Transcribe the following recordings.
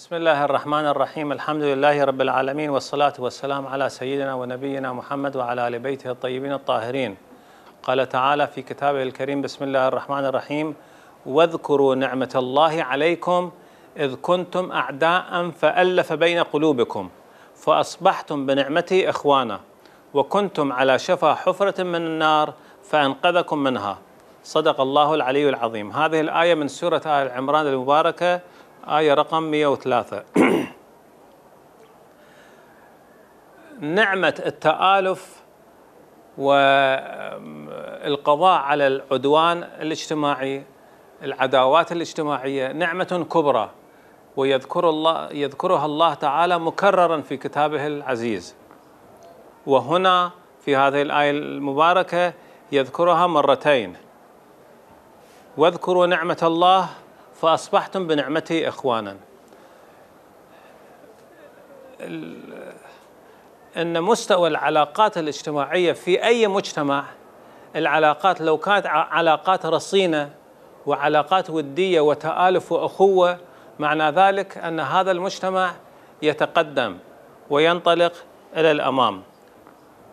بسم الله الرحمن الرحيم الحمد لله رب العالمين والصلاة والسلام على سيدنا ونبينا محمد وعلى آل بيته الطيبين الطاهرين قال تعالى في كتابه الكريم بسم الله الرحمن الرحيم واذكروا نعمة الله عليكم إذ كنتم أعداء فألف بين قلوبكم فأصبحتم بنعمته إخوانا وكنتم على شفا حفرة من النار فأنقذكم منها صدق الله العلي العظيم هذه الآية من سورة آل عمران المباركة آية رقم 103 نعمة التآلف والقضاء على العدوان الاجتماعي العداوات الاجتماعية نعمة كبرى ويذكر الله يذكرها الله تعالى مكررا في كتابه العزيز وهنا في هذه الآية المباركة يذكرها مرتين واذكروا نعمة الله فأصبحتم بنعمته إخوانا أن مستوى العلاقات الاجتماعية في أي مجتمع العلاقات لو كانت علاقات رصينة وعلاقات ودية وتآلف وأخوة معنى ذلك أن هذا المجتمع يتقدم وينطلق إلى الأمام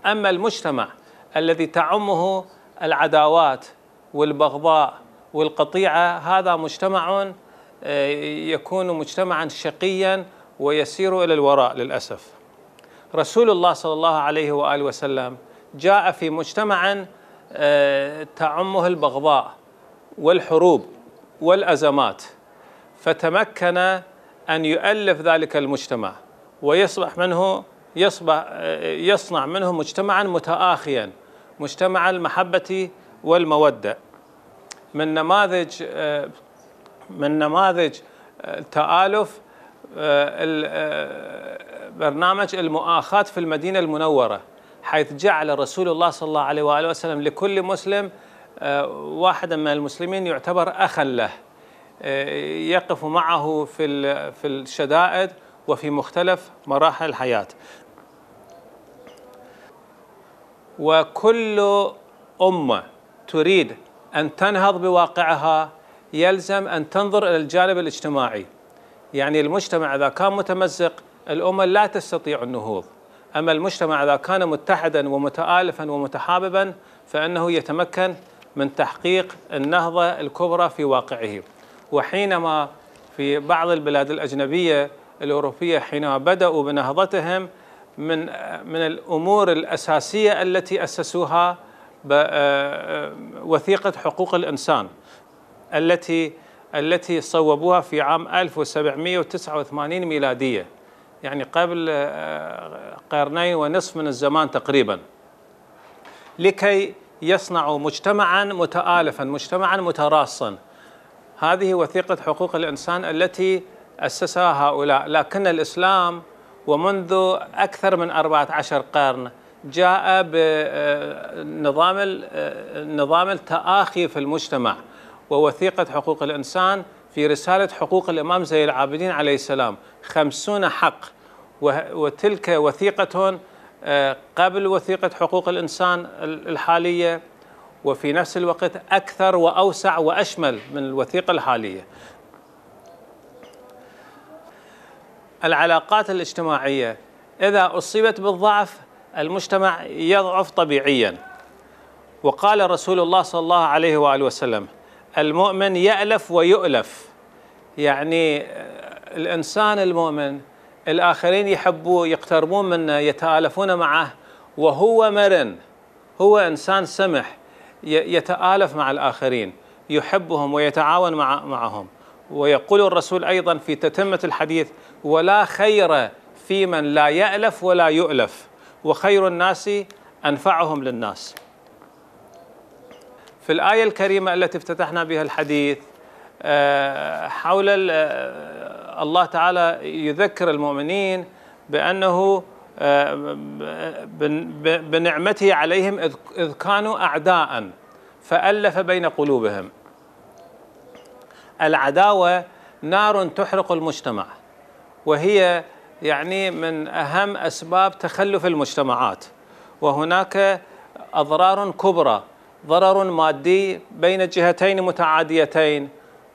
أما المجتمع الذي تعمه العداوات والبغضاء والقطيعة هذا مجتمع آه، يكون مجتمعا شقيا ويسير إلى الوراء للأسف رسول الله صلى الله عليه وآله وسلم جاء في مجتمع آه، تعمه البغضاء والحروب والأزمات فتمكن أن يؤلف ذلك المجتمع ويصبح منه يصبح آه، يصنع منه مجتمعا متآخيا مجتمع المحبة والمودة من نماذج آه، من نماذج آه، تآلف آه، برنامج المؤاخاة في المدينة المنورة حيث جعل رسول الله صلى الله عليه وآله وسلم لكل مسلم واحدا من المسلمين يعتبر أخا له يقف معه في في الشدائد وفي مختلف مراحل الحياة وكل أمة تريد أن تنهض بواقعها يلزم أن تنظر إلى الجانب الاجتماعي يعني المجتمع إذا كان متمزق الأمة لا تستطيع النهوض أما المجتمع إذا كان متحدا ومتآلفا ومتحاببا فإنه يتمكن من تحقيق النهضة الكبرى في واقعه وحينما في بعض البلاد الأجنبية الأوروبية حينما بدأوا بنهضتهم من من الأمور الأساسية التي أسسوها آه، آه، وثيقة حقوق الإنسان التي التي صوبوها في عام 1789 ميلادية يعني قبل آه، قرنين ونصف من الزمان تقريبا لكي يصنعوا مجتمعا متآلفا مجتمعا متراصا هذه وثيقة حقوق الإنسان التي أسسها هؤلاء لكن الإسلام ومنذ أكثر من 14 قرن جاء بنظام آه، آه، نظام التآخي في المجتمع ووثيقة حقوق الإنسان في رسالة حقوق الإمام زي العابدين عليه السلام خمسون حق وتلك وثيقة آه، قبل وثيقة حقوق الإنسان الحالية وفي نفس الوقت أكثر وأوسع وأشمل من الوثيقة الحالية العلاقات الاجتماعية إذا أصيبت بالضعف المجتمع يضعف طبيعيا وقال رسول الله صلى الله عليه وآله وسلم المؤمن يألف ويؤلف يعني آه، الإنسان المؤمن الآخرين يحبوه يقتربون منه يتآلفون معه وهو مرن هو إنسان سمح يتآلف مع الآخرين يحبهم ويتعاون مع معهم ويقول الرسول أيضا في تتمة الحديث ولا خير في من لا يألف ولا يؤلف وخير الناس أنفعهم للناس في الآية الكريمة التي افتتحنا بها الحديث آه، حول آه، الله تعالى يذكر المؤمنين بأنه آه، بنعمته عليهم إذ كانوا أعداء فألف بين قلوبهم العداوة نار تحرق المجتمع وهي يعني من أهم أسباب تخلف المجتمعات وهناك أضرار كبرى ضرر مادي بين جهتين متعاديتين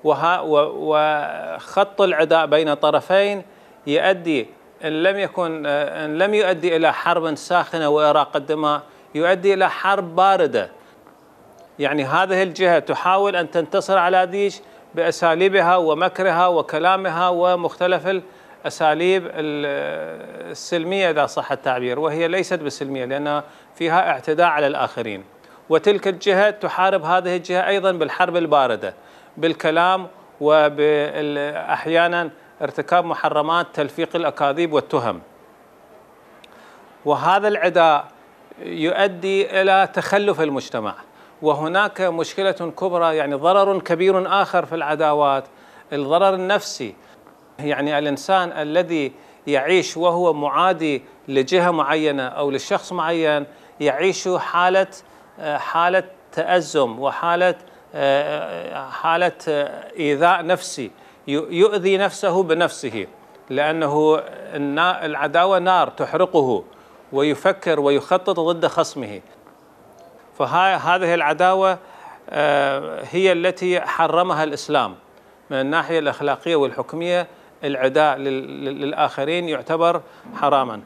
وخط العداء بين طرفين يؤدي إن لم يكن إن لم يؤدي إلى حرب ساخنة وإراقة دماء يؤدي إلى حرب باردة يعني هذه الجهة تحاول أن تنتصر على ديش بأساليبها ومكرها وكلامها ومختلف اساليب السلميه اذا صح التعبير وهي ليست بالسلميه لان فيها اعتداء على الاخرين وتلك الجهه تحارب هذه الجهه ايضا بالحرب البارده بالكلام واحيانا ارتكاب محرمات تلفيق الاكاذيب والتهم وهذا العداء يؤدي الى تخلف المجتمع وهناك مشكله كبرى يعني ضرر كبير اخر في العداوات الضرر النفسي يعني الإنسان الذي يعيش وهو معادي لجهة معينة أو لشخص معين يعيش حالة حالة تأزم وحالة حالة إيذاء نفسي يؤذي نفسه بنفسه لأنه العداوة نار تحرقه ويفكر ويخطط ضد خصمه فهذه العداوة آه، هي التي حرمها الإسلام من الناحية الأخلاقية والحكمية العداء للآخرين يعتبر حراما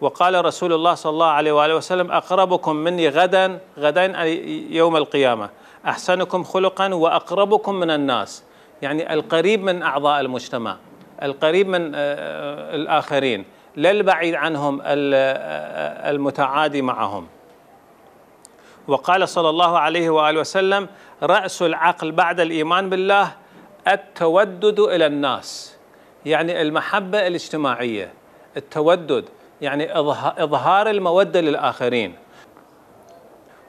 وقال رسول الله صلى الله عليه وآله وسلم أقربكم مني غدا غدا يوم القيامة أحسنكم خلقا وأقربكم من الناس يعني القريب من أعضاء المجتمع القريب من آه، آه، الآخرين لا البعيد عنهم آه، المتعادي معهم وقال صلى الله عليه وآله وسلم رأس العقل بعد الإيمان بالله التودد إلى الناس يعني المحبة الاجتماعية التودد يعني إظهار المودة للآخرين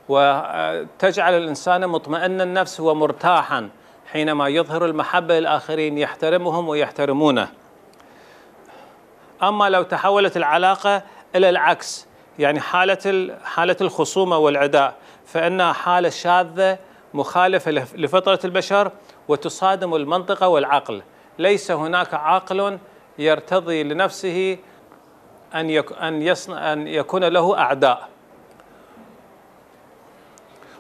وتجعل الإنسان مطمئن النفس ومرتاحا حينما يظهر المحبة للآخرين يحترمهم ويحترمونه أما لو تحولت العلاقة إلى العكس يعني حالة حالة الخصومة والعداء فإنها حالة شاذة مخالفة لفطرة البشر وتصادم المنطقة والعقل ليس هناك عاقل يرتضي لنفسه أن أن يصنع أن يكون له أعداء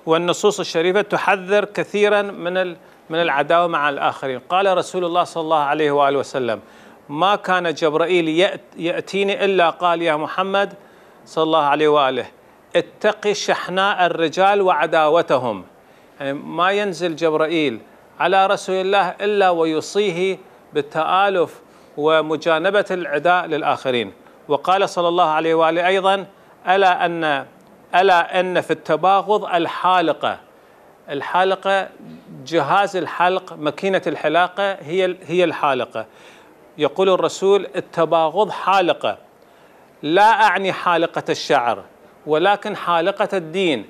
والنصوص الشريفة تحذر كثيرا من من العداوة مع الآخرين قال رسول الله صلى الله عليه وآله وسلم ما كان جبرائيل يأتيني إلا قال يا محمد صلى الله عليه وآله اتقي شحناء الرجال وعداوتهم يعني ما ينزل جبرائيل على رسول الله إلا ويوصيه بالتآلف ومجانبة العداء للآخرين وقال صلى الله عليه وآله أيضا ألا أن ألا أن في التباغض الحالقة الحالقة جهاز الحلق ماكينة الحلاقة هي هي الحالقة يقول الرسول التباغض حالقة لا أعني حالقة الشعر ولكن حالقة الدين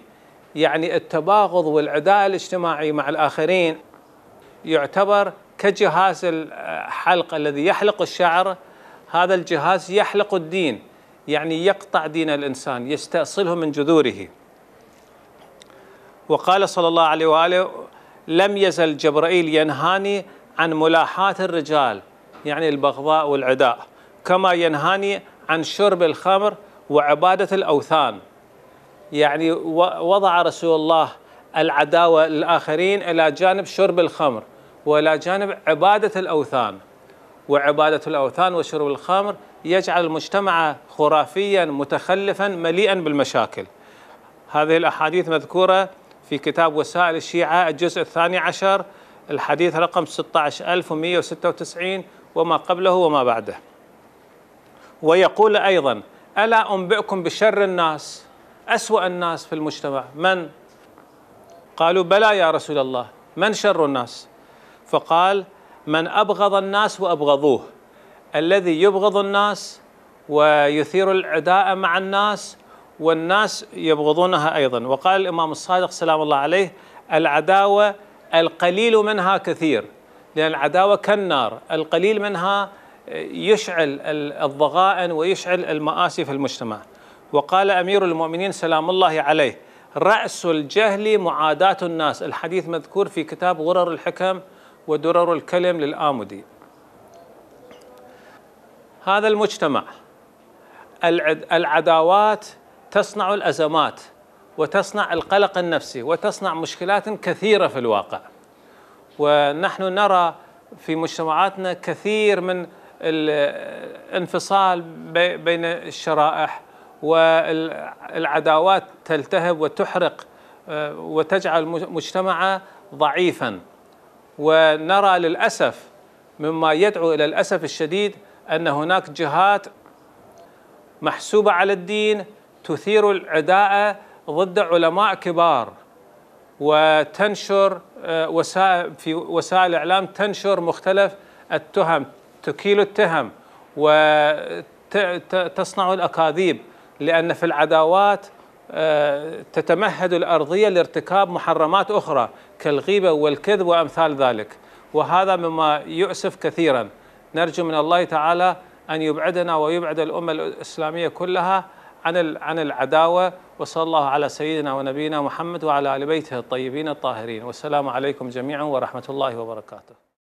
يعني التباغض والعداء الاجتماعي مع الآخرين يعتبر كجهاز الحلق الذي يحلق الشعر هذا الجهاز يحلق الدين يعني يقطع دين الإنسان يستأصله من جذوره وقال صلى الله عليه وآله لم يزل جبرائيل ينهاني عن ملاحاة الرجال يعني البغضاء والعداء كما ينهاني عن شرب الخمر وعبادة الأوثان يعني وضع رسول الله العداوة للآخرين إلى جانب شرب الخمر والى جانب عباده الاوثان وعباده الاوثان وشرب الخمر يجعل المجتمع خرافيا متخلفا مليئا بالمشاكل. هذه الاحاديث مذكوره في كتاب وسائل الشيعه الجزء الثاني عشر الحديث رقم 16196 وما قبله وما بعده. ويقول ايضا: الا انبئكم بشر الناس اسوأ الناس في المجتمع من؟ قالوا بلى يا رسول الله من شر الناس؟ فقال من أبغض الناس وأبغضوه الذي يبغض الناس ويثير العداء مع الناس والناس يبغضونها أيضا وقال الإمام الصادق سلام الله عليه العداوة القليل منها كثير لأن العداوة كالنار القليل منها يشعل الضغائن ويشعل المآسي في المجتمع وقال أمير المؤمنين سلام الله عليه رأس الجهل معاداة الناس الحديث مذكور في كتاب غرر الحكم ودرر الكلم للآمدي هذا المجتمع العداوات تصنع الأزمات وتصنع القلق النفسي وتصنع مشكلات كثيرة في الواقع ونحن نرى في مجتمعاتنا كثير من الانفصال بين الشرائح والعداوات تلتهب وتحرق آه، وتجعل مجتمعه ضعيفا ونرى للأسف مما يدعو إلى الأسف الشديد أن هناك جهات محسوبة على الدين تثير العداء ضد علماء كبار وتنشر آه، وسائل في وسائل الإعلام تنشر مختلف التهم تكيل التهم وتصنع الأكاذيب لأن في العداوات آه، تتمهد الأرضية لارتكاب محرمات أخرى كالغيبة والكذب وأمثال ذلك وهذا مما يؤسف كثيرا نرجو من الله تعالى أن يبعدنا ويبعد الأمة الإسلامية كلها عن عن العداوة وصلى الله على سيدنا ونبينا محمد وعلى آل بيته الطيبين الطاهرين والسلام عليكم جميعا ورحمة الله وبركاته